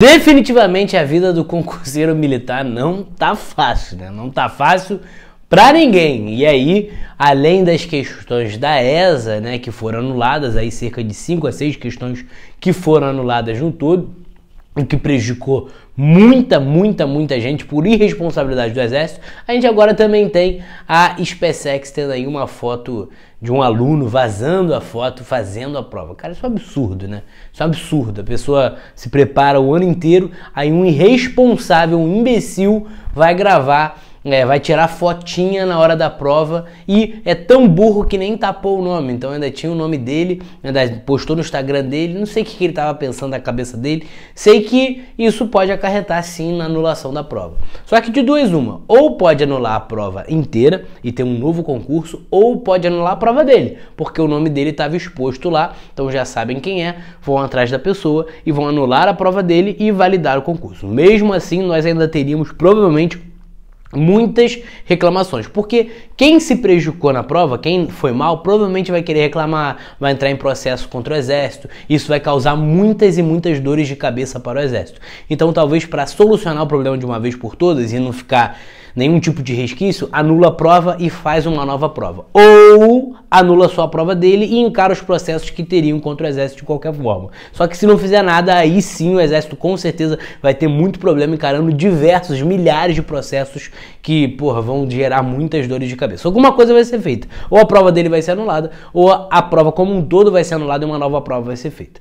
Definitivamente a vida do concurseiro militar não tá fácil, né? Não tá fácil para ninguém. E aí, além das questões da ESA, né, que foram anuladas, aí cerca de 5 a 6 questões que foram anuladas no todo, o que prejudicou muita, muita, muita gente por irresponsabilidade do exército. A gente agora também tem a SpaceX tendo aí uma foto de um aluno vazando a foto, fazendo a prova. Cara, isso é um absurdo, né? Isso é um absurdo. A pessoa se prepara o ano inteiro, aí um irresponsável, um imbecil vai gravar é, vai tirar fotinha na hora da prova e é tão burro que nem tapou o nome. Então ainda tinha o nome dele, ainda postou no Instagram dele. Não sei o que, que ele estava pensando na cabeça dele. Sei que isso pode acarretar sim na anulação da prova. Só que de duas uma, ou pode anular a prova inteira e ter um novo concurso, ou pode anular a prova dele, porque o nome dele estava exposto lá. Então já sabem quem é, vão atrás da pessoa e vão anular a prova dele e validar o concurso. Mesmo assim, nós ainda teríamos provavelmente muitas reclamações, porque quem se prejudicou na prova, quem foi mal, provavelmente vai querer reclamar, vai entrar em processo contra o exército. Isso vai causar muitas e muitas dores de cabeça para o exército. Então, talvez para solucionar o problema de uma vez por todas e não ficar nenhum tipo de resquício, anula a prova e faz uma nova prova. Ou anula só a prova dele e encara os processos que teriam contra o exército de qualquer forma. Só que se não fizer nada, aí sim o exército com certeza vai ter muito problema encarando diversos milhares de processos que, porra, vão gerar muitas dores de cabeça. Alguma coisa vai ser feita. Ou a prova dele vai ser anulada, ou a prova como um todo vai ser anulada e uma nova prova vai ser feita.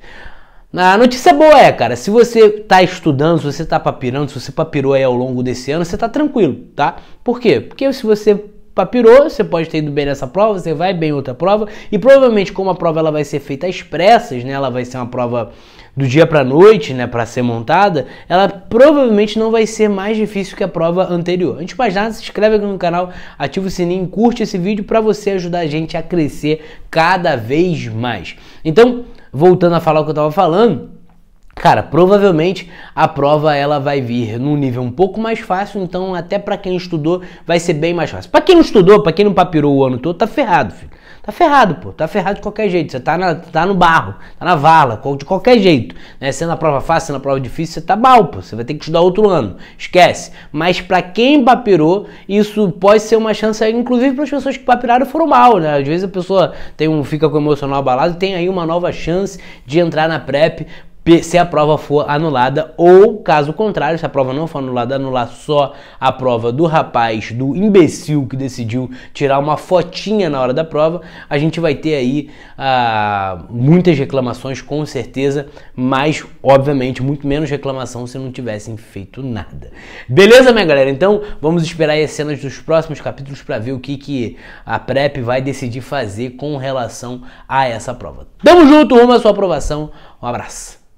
A notícia boa é, cara, se você está estudando, se você está papirando, se você papirou aí ao longo desse ano, você está tranquilo, tá? Por quê? Porque se você papirou, você pode ter ido bem nessa prova, você vai bem em outra prova, e provavelmente como a prova ela vai ser feita às pressas, né? Ela vai ser uma prova do dia para noite, né, para ser montada, ela provavelmente não vai ser mais difícil que a prova anterior. Antes de mais nada, se inscreve aqui no canal, ativa o sininho, curte esse vídeo para você ajudar a gente a crescer cada vez mais. Então, voltando a falar o que eu estava falando, Cara, provavelmente a prova ela vai vir num nível um pouco mais fácil, então até para quem estudou vai ser bem mais fácil. Para quem não estudou, para quem não papirou o ano todo, tá ferrado, filho tá ferrado, pô. Tá ferrado de qualquer jeito. Você tá, na, tá no barro, tá na vala, de qualquer jeito. Né? Sendo a prova fácil, sendo a prova difícil, você tá mal, pô. Você vai ter que estudar outro ano. Esquece. Mas para quem papirou, isso pode ser uma chance, inclusive para as pessoas que papiraram foram mal, né? Às vezes a pessoa tem um, fica com o emocional abalado, tem aí uma nova chance de entrar na PrEP se a prova for anulada ou, caso contrário, se a prova não for anulada, anular só a prova do rapaz, do imbecil que decidiu tirar uma fotinha na hora da prova, a gente vai ter aí ah, muitas reclamações, com certeza, mas, obviamente, muito menos reclamação se não tivessem feito nada. Beleza, minha galera? Então, vamos esperar as cenas dos próximos capítulos para ver o que, que a PrEP vai decidir fazer com relação a essa prova. Tamo junto, rumo à sua aprovação. Um abraço.